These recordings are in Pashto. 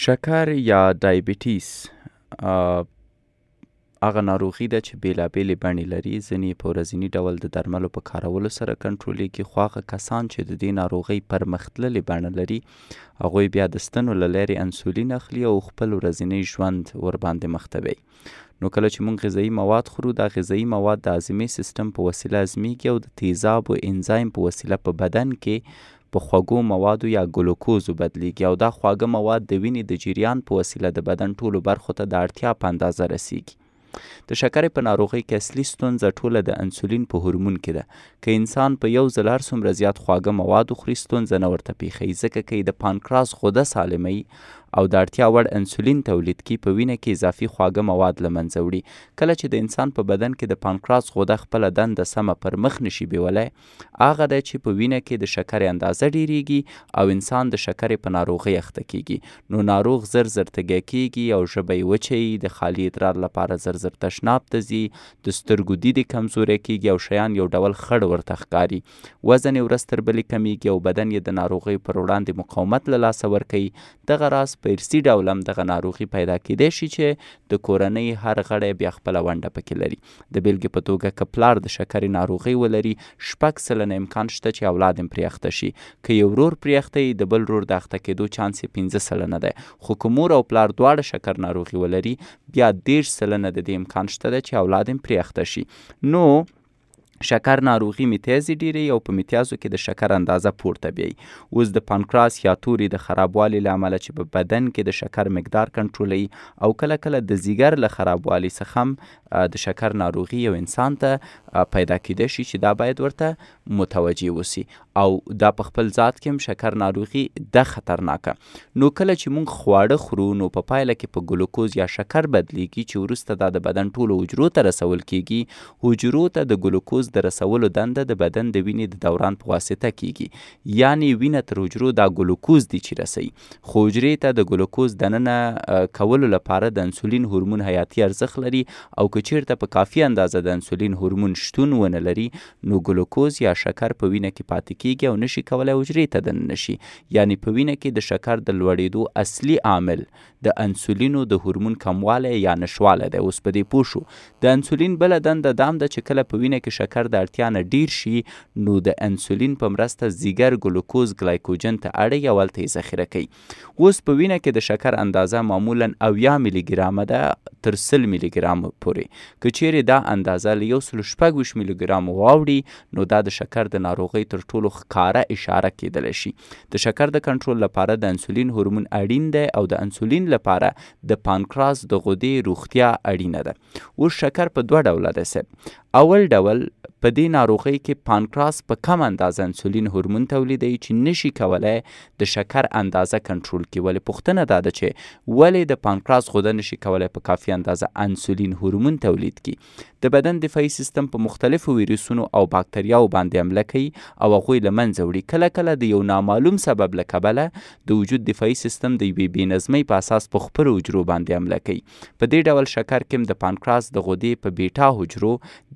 شکر یا ډایبټیس هغه ناروغي ده چې بیلابېلې بڼې لري ځینې په ورځني ډول د درملو په کارولو سره کنټرولېږي خو هغه کسان چې د دې ناروغۍ پرمختللې بڼه لري هغوی بیا د ستنو له لارې انسولین اخلي او خپل ورځنی ژوند ورباندې مختوي نو کله چې مونږ غذایی مواد خورو دا غذایی مواد د هضمي سیستم په وسیله هضمېږي او د تیزاب او انزایم په وسیله په بدن کې په خوږو موادو یا ګلوکوزو بدلیږي او دا خواږه مواد د وینې د جریان په وسیله د بدن ټولو برخو ته د اړتیا په اندازه رسیږي د شکرې په ناروغۍ کې اصلي ستونزه ټوله د انسولین په هورمون کې ده که انسان په یو ځل هر څومره زیات خواږه مواد وخوري ستونزه نه ورته پیښوي ځکه که د پانکراس غده سالموي او د اړتیا وړ انسولین تولید کی په وینه کې اضافي خواږه مواد له منځه وړي کله چې د انسان په بدن کې د پانکراس غده خپله دنده سمه پر مخ نشي بیولی هغه دی چې په وینه کې د شکرې اندازه ډیریږي او انسان د شکرې په ناروغۍ اخته کیږي نو ناروغ زر زر تږی کیږي او ژبه یې وچوي د خالي ادرار لپاره زر زر تشناب ته ځي د سترګو دید کمزوری کیږي او شیان یو ډول خړ ورته ښکاري وزن یې ورځ تر بلې کمیږي او بدن یې د ناروغۍ پر وړاندې مقاومت له لاسه ورکوي دغه راز په ارسي ډول هم دغه ناروغي پیدا کیدای شي چې د کورنۍ هر غړی بیا خپله ونډه پکې لري د بیلګې په توګه که پلار د شکرې ناروغي ولري شپږ سلنه امکان شته چې اولاد هم پرې اخته شي که یو ورور پرې اخته وي د بل ورور د اخته کېدو چانس یې پنځه سلنه دی خو که مور او پلار دواړه شکر ناروغي ولري بیا دېرش سلنه د دې امکان شته چې اولاد هم پرې اخته شي نو شکر ناروغي میتیازې ډیری او په میتیازو کې د شکر اندازه پورته بیي اوس د پانکراس یا توري د خرابوالي له امله چې په بدن کې د شکر مقدار کنټرولوي او کله کله د زیګر له خرابوالي څخه هم د شکر ناروغي یو انسان ته پیدا کیدای شي چې دا باید ورته متوجي وسی او دا په خپل ذات کې هم شکر ناروغي د خطرناکه نو کله چې موږ خواړه خورو نو په پا پایله کې په پا ګلوکوز یا شکر بدلیږي چې ورسته دا د بدن ټولو حجرو ته رسول کیږي حجرو ته د ګلوکوز ګلوکوز د رسولو دنده د بدن د وینې د دوران په واسطه کیږي یعنی وینه تر حجرو دا ګلوکوز دی چې رسي خو حجرې ته د ګلوکوز دننه کولو لپاره د انسولین هورمون حیاتي ارزښت لري او که چیرته په کافي اندازه د انسولین هورمون شتون ونه لري نو ګلوکوز یا شکر په وینه کې پاتې کیږي او نشي کولای حجرې ته دننه شي یعنی په وینه کې د شکر د لوړېدو اصلي عامل د انسولینو د هورمون کموالی یا نشوالی دی اوس په دې پوه شو د انسولین بله دنده دام ده چې کله په وینه کې شکر د اړتیا نه ډیر شي نو د انسولین په مرسته ځیګر ګلوکوز ګلایکوجن ته اړوي او هلته یې ذخیره کوي اوس په وینه کې د شکر اندازه معمولا اویا میلي ګرامه ده تر سل میلي ګرامه پورې که چیرې دا اندازه له یو سلو شپږویشت میلي ګرامو واوړي نو دا د شکر د ناروغۍ تر ټولو ښکاره اشاره کیدلی شي د شکر د کنټرول لپاره د انسولین هورمون اړین دی او د انسولین لپاره د پانکراس د غدې روغتیا اړینه ده او شکر په دوه ډوله ده سه اول ډول په دې ناروغۍ کې پانکراس په کم اندازه انسولین هورمون تولیدوي چې نشي کولای د شکر اندازه کنټرول کړي ولې پوښتنه دا ده چې ولې د پانکراس غده نشي کولای په کافي اندازه انسولین هورمون تولید کړي د بدن دفاعي سیستم په مختلفو ویروسونو او باکتریاو باندې حمله کوي او هغوی له منځه وړي کله کله د یو نامعلوم سبب له کبله د وجود دفاعي سیستم د یوې بې نظمۍ په اساس په خپلو حجرو باندې حمله کوي په دې ډول شکر کې هم د پانکراس د غدې په بیټا حجرو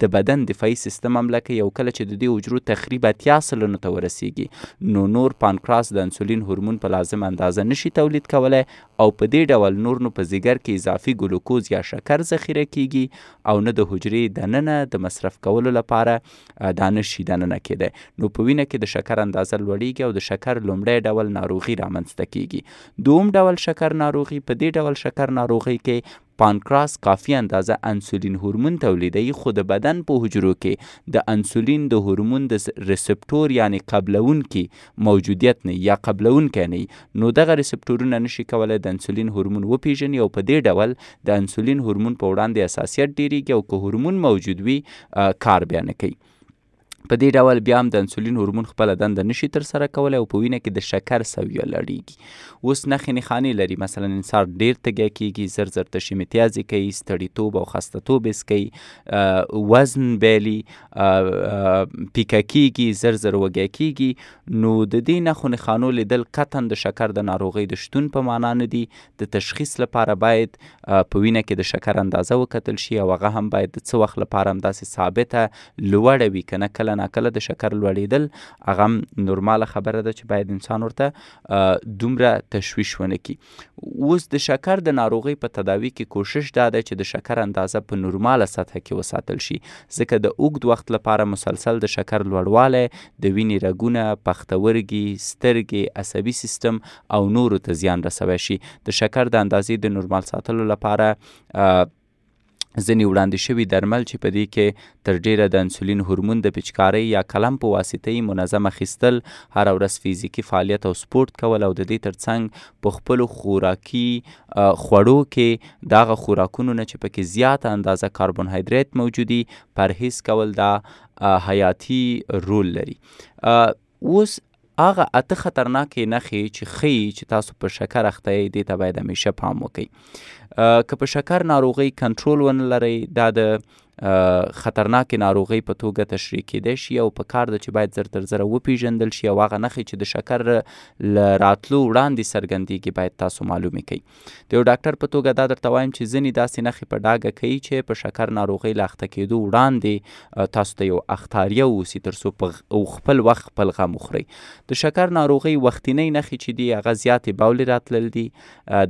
د بدن دفاعي سیستم حمله کوي او کله چې د دې حجرو تقریبا اتیا سلنو ته ورسیږي نو نور پانکراس د انسولین هورمون په لازم اندازه نشي تولید کولای او په دې ډول نور نو په ځیګر کې اضافي ګلوکوز یا شکر ذخیره کیږي او نه د حجرې حجرې دننه د مصرف کولو لپاره دانش شي دننه کېده نو په وینه کې د شکر اندازه لوړیږي او د شکر لومړی ډول ناروغي رامنځته کیږي دوم ډول شکر ناروغي په دې ډول شکر ناروغي کې پانکراس کافی اندازه انسولین هورمون تولیدوي خو د بدن په حجرو کې د انسولین د هورمون د ریسپټور یعنی قبلونکي موجودیت نه یا قبلونکی نه نو دغه ریسپټورونه نشي کولی د انسولین هورمون وپیژني او په دې ډول د انسولین هورمون په وړاندې حساسیت ډیریږي او که هورمون موجود وي کار بیا نه کوي په دې ډول بیا هم د انسولین هورمون خپله دنده نشي ترسره کولی او په وینه کې د شکر سویه لړیږي اوس نښې نښانې لري مثلا انسان ډیر تږی کیږي زر زر تشې متیازې کوي ستړیتوب او خستتوب یې کوي وزن بیلي پیکه کیږي زر زر وږی کیږي نو د دې نښو نښانو لیدل قطعا د شکر د ناروغۍ د شتون په معنا نه دي د تشخیص لپاره باید په وینه کې د شکر اندازه وکتل شي او هغه هم باید د څه وخت لپاره همداسې ثابته لوړه وي که نه کله کله ناکله د شکر لوړېدل هغه نورماله خبره ده چې باید انسان ورته دومره تشویش ونه کړي اوس د شکر د ناروغۍ په تداوي کې کوشش دا ده چې د شکر اندازه په نورماله سطح کې وساتل شي ځکه د اوږد وخت لپاره مسلسل د شکر لوړوالی د وینې رګونه پښتورګي سترګې عصبي سیستم او نورو ته زیان رسوي شي د شکر د اندازې د نورمال ساتلو لپاره ځینې وړاندې شوي درمل چې په دې کې تر ډیره د انسولین هورمون د پچکارۍ یا قلم په واسطه یې منظم اخیستل هر ورځ فزیکی فعالیت او سپورت کول او د دې ترڅنګ په خپل خوراکي خوړو کې دغه خوراکونو نه چې پکې زیاته اندازه کاربوهایدریت موجودي پرهیز کول دا حیاتی رول لري اوس اغه اته خطرناکې نخې چې خي چې تاسو په شکر اخته دي ته باید همیشه پام وکړئ که په شکر ناروغي کنټرول ونه لرئ دا د خطرناک ناروغي په توګه تشریح کېدای شي او په کار ده چې باید زر تر زره وپیژندل شي او هغه نښې چې د شکر ل راتلو وړاندې څرګندېږي باید تاسو معلومې کړئ د یو ډاکټر په توګه دا درته وایم چې ځینې داسې نښې په ډاګه کوي چې په شکر ناروغۍ لاخته کېدو وړاندې تاسو ته یو اختاریه اوسي تر څو په خپل وخت خپل غم وخورئ د شکر ناروغۍ وختینۍ نښې چې دي هغه زیاتې باولې راتلل دي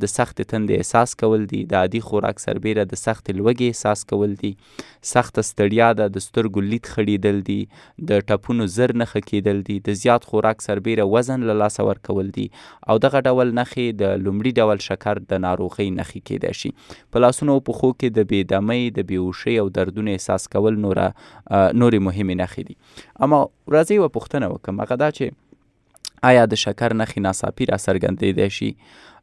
د سخت تندې احساس کول دي د عادي خوراک سربیره د سخت لوږې احساس کول دي سخته ستړیا ده د سترګو لید خړېدل دي د ټپونو زر نښه کېدل دي د زیات خوراک سربیره وزن له لاسه ورکول دي او دغه ډول نښې د لومړي ډول شکر د ناروغۍ نښې کېدای شي په لاسونو او پښو کې د بېدمۍ د بېهوشۍ او دردونو احساس کول نوره نورې مهمې نښې دي اما راځئ یوه پوښتنه وکړم هغه دا چې آیا د شکر نښې ناڅاپي را څرګندېدای شي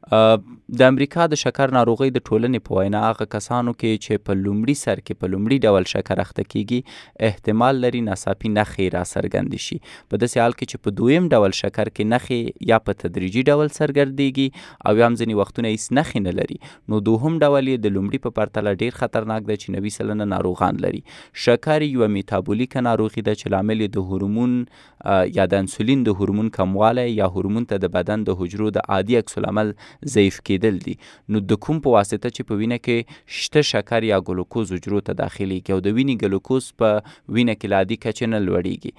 د امریکا د شکر ناروغۍ د ټولنې په وینا هغه کسانو کې چې په لومړي سر کې په لومړي ډول شکر اخته کیږي احتمال لري ناڅاپي نښې را څرګندې شي په داسې حال کې چې په دویم ډول شکر کې نښې یا په تدریجي ډول څرګندېږي او یا هم ځینې وختونه هیڅ نښې نه لري نو دوهم ډول یې د لومړي په پرتله ډیر خطرناک ده چې نوي سلنه ناروغان لري شکر یو میتابولیک ناروغي ده چې لامل د هورمون یا د انسولین د هورمون کموالی یا هورمون ته د بدن د حجرو د عادي عکس العمل ضعیف کېدل دي نو د کوم په واسطه چې په وینه کې شته شکر یا ګلوکوز حجرو ته داخلي کې او د وینې ګلوکوز په وینه کې لادي کچې نه لوړیږي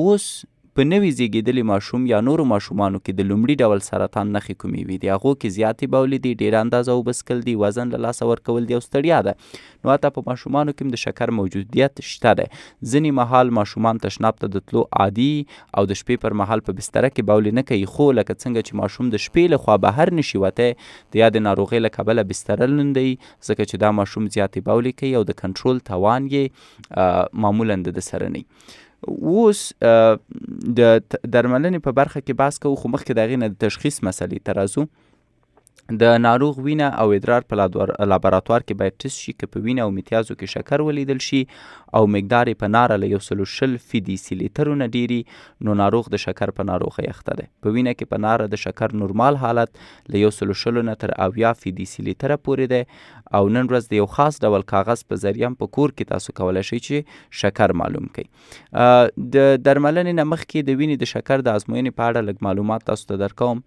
اوس په نوې زیږیدلي ماشوم یا نورو ماشومانو کې د لومړي ډول سرطان نښې کومې وي د هغو کې زیاتې بولې دي ډېره اندازه وبسکل دي وزن له لاسه ورکول دي او ستړیا ده نو حتی په ماشومانو کې د شکر موجودیت شته دی ځینې مهال ماشومان تشناب ته د تلو عادي او د شپې پر مهال په بستره کې بولې نه کوي خو لکه څنګه چې ماشوم د شپې له خوا بهر نشي وتی د یا د ناروغۍ له کبله بستره لندي ځکه چې دا ماشوم زیاتې بولې کوي او د کنټرول توان یې معمولا د سره نه اوس د درملنې په برخه کې بحث کوو خو مخکې د هغې نه د تشخیص مسلې ته راځو د ناروغ وینه او ادرار په لابراتوار کې باید ټست شي که په وینه او متیازو کې شکر ولیدل شي او مقدار یې په ناره له یو سلو شل فی دي سي لیترونه ډیری نو ناروغ د شکر په ناروغۍ اخته دی په وینه کې په ناره د شکر نورمال حالت له یو سلو شلو نه تر اویا فی دي سي لیتره پورې دی او نن ورځ د یو خاص ډول کاغذ په ذریعه په کور کې تاسو کولی شئ چې شکر معلوم کړئ د درملنې نه مخکې د وینې د شکر د ازموینې په اړه لږ معلومات تاسو ته درکوم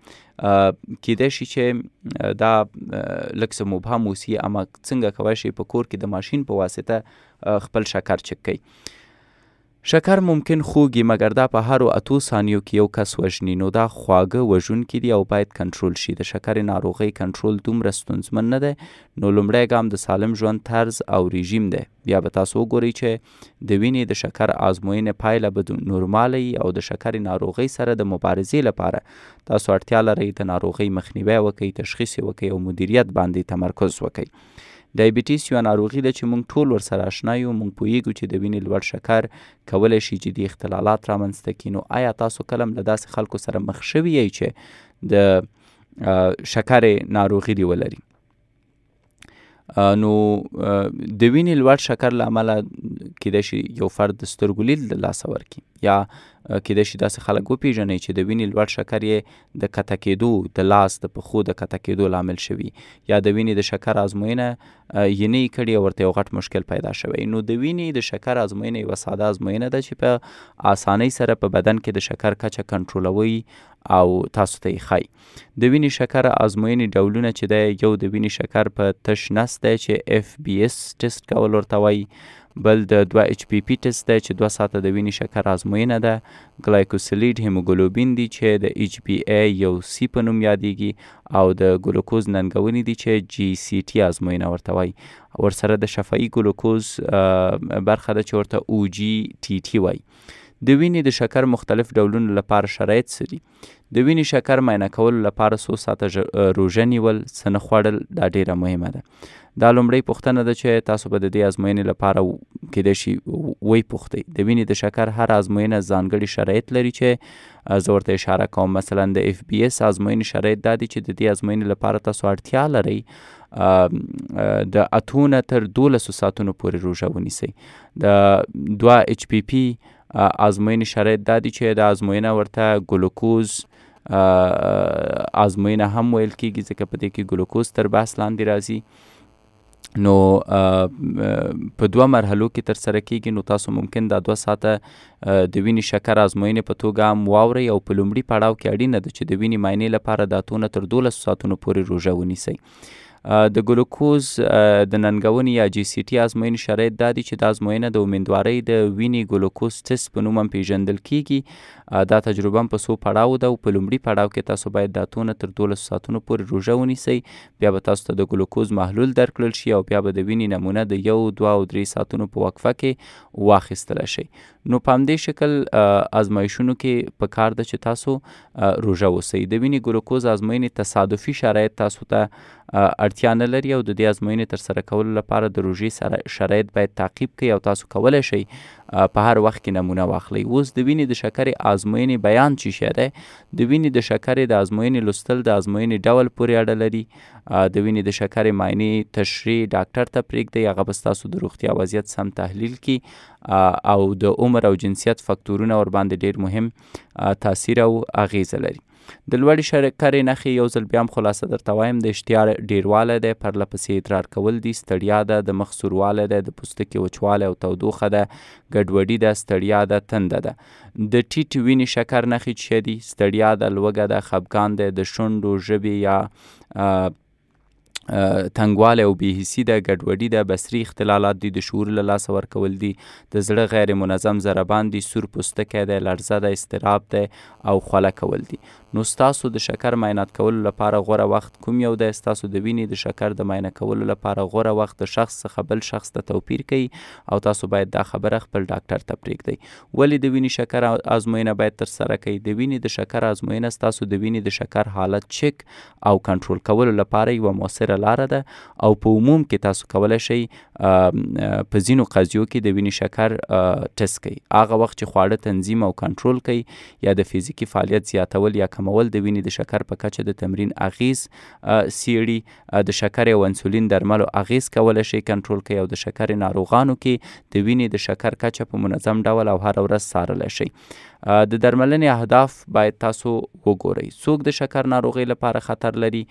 کېدای شي چې دا لکه څه مبهم اوسي اما څنګه کولی شي په کور کې د ماشين په واسطه خپل شکر چک کړي شکر ممکن خوږي مګر دا په هرو اتو ثانیو کې یو کس وژني نو دا خواږه وژونکي دي او باید کنټرول شي د شکر ناروغۍ کنټرول دومره ستونزمن نه دی نو لومړی ګام د سالم ژوند طرز او رژیم دی بیا به تاسو وګورئ چې د وینې د شکر آزموینې پایله به نورماله او د شکر ناروغۍ سره د مبارزې لپاره تاسو اړتیا لرئ د ناروغۍ مخنیوي وکړئ تشخیص وکړئ او مدیریت باندې تمرکز وکړئ ډایبټیس یو ناروغي ده چې موږ ټول ورسره آشنا یو موږ پوهیږو چې د وینې لوړ شکر کولی شي جدي اختلالات رامنځته کړي نو آیا تاسو کله هم له داسې خلکو سره مخ شوي یئ چې د شکرې ناروغي دې ولري نو د وینې لوړ شکر لامل کېدای شي یو فرد د سترګولیل د لاس ورکړي یا کېدای شي داسې خلک وپیژني چې د وینې لوړ شکر یې د کته کېدو د لاس د پخو د کته کېدو لامل شوي یا د وینې د شکر ازموینه یې نه کړي او ورته یو غټ مشکل پیدا شوی نو د وینې د شکر ازموینه یوه ساده ازموینه ده چې په اسانۍ سره په بدن کې د شکر کچه کنټرولوي او تاسو ته یې ښایي د وینې شکر ازموینې ډولونه چې دی یو د وینې شکر په تش نس دی چې اف بی اس ټیسټ کول ورته وایي بل د 2 اچ پی پی ټیسټ دی چې 2 ساعت د وینې شکر ازموینه ده ګلایکوسیلید هیموګلوبین دی چې د ایچ پی ای یو سی په نوم یادېږي او د ګلوکوز ننګونې دی چې جی سی ټي ازموینه ورته وایي ورسره د شفاهي ګلوکوز برخه ده چې ورته او جی ټي ټي وایي د وینې د شکر مختلف ډولونو لپاره شرایط څه دي د وینې شکر معاینه کولو لپاره څو ساعته روژه نیول څه نه خوړل دا ډیره مهمه ده دا لومړی پوښتنه ده چې تاسو به د دې ازموینې لپاره کېدای شي وی پوښتئ د وینې د شکر هر ازموینه ځانګړي شرایط لري چې زه ورته اشاره کوم مثلا د اف بی اس ازموینې شرایط دا دي چې د دې ازموینې لپاره تاسو اړتیا لرئ د اتونه تر 12 ساعتونو پورې روژه ونیسئ د 2 اچ پی پی آزموین شرایط دا دي چې د آزموینه ورته ګلوکوز آزموینه هم ویل کیږي ځکه په دې کې ګلوکوز تر بحث لاندې راځي نو په دوه مرحلو کې تر سره کیږي نو تاسو ممکن دا دوه ساعته د وینې شکر آزموینې په توګه هم واورئ او په لومړي پړاو کې اړینه ده چې د وینې معاینې لپاره دا تونه تر دولسو ساعتونو پورې روژه ونیسئ د ګلوکوز د ننګونې یا جی سی ټي آزموینې شرایط دا دي چې دا آزموینه د امیندوارۍ د وینې ګلوکوز ټست په نوم هم پیژندل کیږي دا تجربه هم په څو پړاو ده او په لومړي پړاو کې تاسو باید داتونه تر 12 ساعتونو پورې روژه ونیسئ بیا به تاسو ته د ګلوکوز محلول درکړل شي او بیا به د وینې نمونه د یو دوه او درې ساعتونو په وقفه کې واخیستل شي نو په همدې شکل آزمایښونو کې په کار ده چې تاسو روژه اوسئ د وینې ګلوکوز آزموینې تصادفي شرایط تاسو ته تا اړتیا نه لري او د دې ازموینې ترسره کولو لپاره د روژې سره شرایط باید تعقیب کړي او تاسو کولی شئ په هر وخت کې نمونه واخلئ اوس د وینې د شکرې ازموینې بیان چی شی دی د وینې د شکرې د ازموینې لوستل د ازموینې ډول پورې اړه لري د وینې د شکرې معاینې تشریح ډاکټر ته پرېږدئ هغه به ستاسو د روغتیا وضعیت سم تحلیل کړي او د عمر او جنسیت فکتورونه ورباندې ډیر مهم تاثیر او اغیزه لري د لوړې شکرې نښې یو ځل بیا هم خلاصه درته وایم د اشتها ډیروالی دی پرله پسې ادرار کول دي ستړیا ده د مخ سوروالی دی د پوستکي وچوالی او تودوخه ده ګډوډي ده ستړیا ده تنده ده د ټیټ وینې شکر نښې څه دي ستړیا ده لوږه ده خپګان دی د شونډو ژبې یا تنګوالی او بېحسي ده ګډوډي ده بصري اختلالات دي د شعور له لاسه ورکول دي د زړه غیر منظم ضربان دي سور پوستکی دی لړزه ده اضطراب دی او خوله کول دي نو ستاسو د شکر معاینات کولو لپاره غوره وخت کوم یو دی ستاسو د وینې د شکر د معاینه کولو لپاره غوره وخت د شخص څخه بل شخص ته توپیر کوي او تاسو باید دا خبره خپل ډاکټر ته پرېږدئ ولې د وینې شکر آزموینه باید ترسره کړئ د وینې د شکر آزموینه ستاسو د وینې د شکر حالت چک او کنټرول کولو لپاره یوه مؤثره لاره ده او په عموم کې تاسو کولی شئ په ځینو قضیو کې د وینې شکر ټست کوئ هغه وخت چې خواړه تنظیم او کنټرول کوئ یا د فزیکي فعالیت زیاتول یا کم کمول د وینې د شکر په کچه د تمرین اغیز سیړي د شکر او انسولین درملو اغیز کول شي کنټرول کوي او د شکر ناروغانو کې د وینې د شکر کچه په منظم ډول او هر ورځ څارل شي د درملنې اهداف باید تاسو وګورئ څوک د شکر ناروغي لپاره خطر لري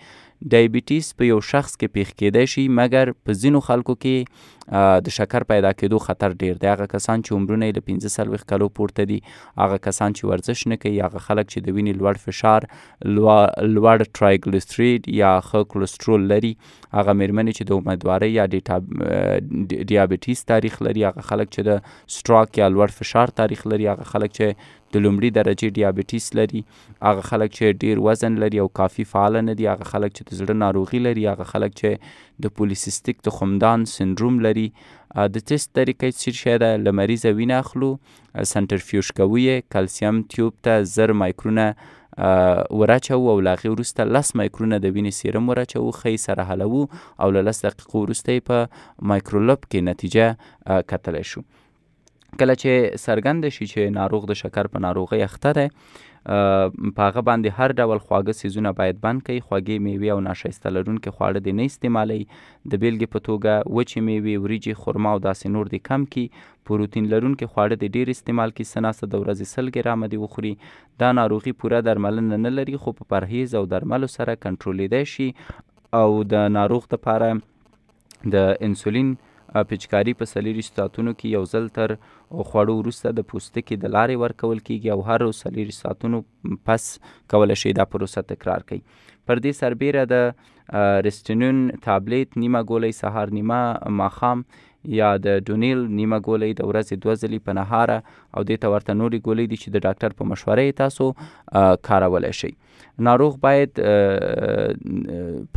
ډایبټیس په یو شخص کې پیښ کېدای شي مګر په ځینو خلکو کې د شکر پیدا کېدو خطر ډیر دی هغه کسان چې عمرونه یې له 15 سالويخ کلو پورته دي هغه کسان چې ورزش نه کوي هغه خلک چې د وینې لوړ فشار لوړ ټرایګلیسټرید یا ښه کولېسترول لري هغه مېرمنې چې د امیدوارۍ یا ډیابټیس تاریخ لري هغه خلک چې د سټراک یا لوړ فشار تاریخ لري هغه خلک چې د لومړي درجه ډیابټیس لري هغه خلک چې ډیر وزن لري او کافي فعال نه دي هغه خلک چې د زړه ناروغي لري هغه خلک چې د پولیسیستیک د خمدان سندروم لري د ټیسټ طریقې چې شاده لمریزه وینه اخلو سنټرفیوژ کوي کلسیم ټیوب ته زر مایکرونه ورچو او لاغي ورسته لس مایکرونه د وینې سیرم ورچو خې سره حلو او لس دقیقو ورسته په مایکرولوب کې نتیجه کتلی شو کله چې سرګند شي چې ناروغ د شکر په ناروغي اخته دی په هغه باندې هر ډول خواږه سیزونه باید بند کړي خواږه میوې او ناشایسته لرونکي خواړه دې نه استعمالوي د بیلګې په توګه وچې میوې وریجې خرما او داسې نور دې کم کړي پروتین لرونکي خواړه د ډیر استعمال کې سناسه د ورځې سل ګرام دی وخوري دا ناروغي پوره درملنه نه لري خو په پرهیز او درملو سره کنټرول دی شي او د ناروغ لپاره د انسولین پیچکاري په سلیري ساعتونو کې یو ځل تر خوړو وروسته د پوستکي د لارې ورکول کیږي او هر سلیري ساعتونو پس کول شي دا پروسه تکرار کوي پر دې سربیره د رستینون تابلیت نیمه ګولۍ سهار نیمه ماخام یا د ډونیل نیمه ګولۍ د ورځې دوه ځلې په نهاره او دې ته ورته نورې ګولۍ دي چې د ډاکټر په مشورې تاسو کارولی شئ ناروغ باید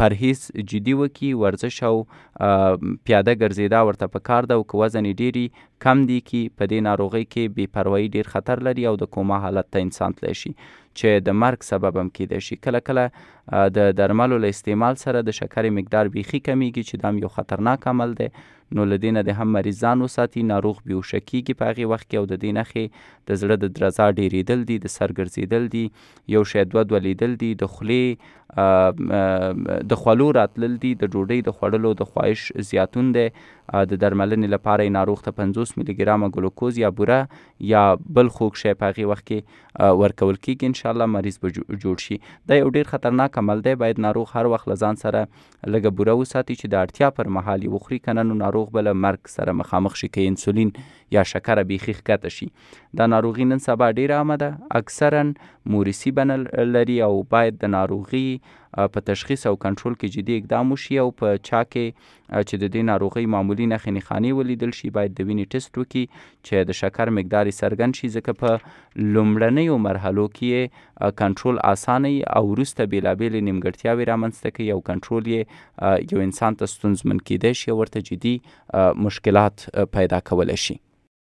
پرهیز جدي وکړي ورزش او پیاده ګرځېدا ورته پکار ده او که وزن ډیری کم دی کې په دې ناروغۍ کې بې پروایي ډیر خطر لري او د کوما حالت ته انسان تلی شي چې د مرګ سبب هم کېدای شي کله کله د درملو له استعمال سره د شکرې مقدار بیخي کمیږي چې دا یو خطرناک عمل دی نو له دې نه د هم مریض ځان وساتي ناروغ بیوشه کیږي په هغې وخت کې او د دې نښې د زړه د درزا ډیریدل دي د سر ګرځېدل دي یو شی دوه دوه لیدل دي د خولې د خولو راتلل دي د ډوډۍ د خوړلو د خواهش زیاتون دی د درملنې لپاره یې ناروغ ته 50 میلی ګرامه ګلوکوز یا بوره یا بل خوږ شی په هغې وخت کې ورکول کېږي ان شاء الله مریض به جوړ شي دا یو ډیر خطرناک عمل دی باید ناروغ هر وخت لزان سره لګه بوره وساتي چې د اړتیا پر مهال یې وخوري کنه نو ناروغ بل مرګ سره مخامخ شي کې انسولین یا شکر بیخي ښکته شي دا ناروغي نن سبا ډیره عامه ده اکثرا مورسی بنل لري او باید د ناروغي په تشخیص او کنټرول کې جدي اقدام وشي او په چا کې چې د دې ناروغي معمولی نه خنخاني ولیدل شي باید د وینې ټیسټ وکړي چې د شکر مقدار سرګن شي ځکه په لومړنۍ مرحلو کې کنټرول اسانه او وروسته بیلابیل نیمګړتیاوي رامنځته کوي او کنټرول یې یو انسان ته ستونزمن کېدای شي ورته جدي مشکلات پیدا کول شي